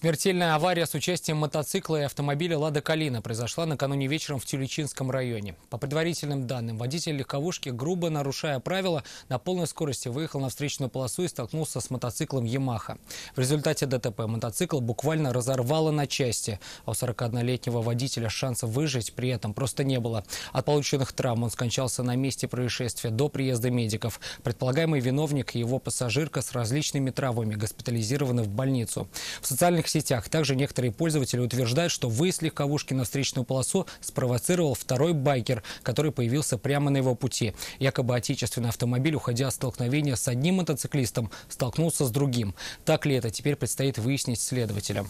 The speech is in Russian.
Смертельная авария с участием мотоцикла и автомобиля «Лада Калина» произошла накануне вечером в Тюличинском районе. По предварительным данным, водитель легковушки, грубо нарушая правила, на полной скорости выехал на встречную полосу и столкнулся с мотоциклом «Ямаха». В результате ДТП мотоцикл буквально разорвало на части, а у 41-летнего водителя шанса выжить при этом просто не было. От полученных травм он скончался на месте происшествия до приезда медиков. Предполагаемый виновник и его пассажирка с различными травмами госпитализированы в больницу. В социальных социальных сетях. Также некоторые пользователи утверждают, что выезд легковушки на встречную полосу спровоцировал второй байкер, который появился прямо на его пути. Якобы отечественный автомобиль, уходя от столкновения с одним мотоциклистом, столкнулся с другим. Так ли это, теперь предстоит выяснить следователям.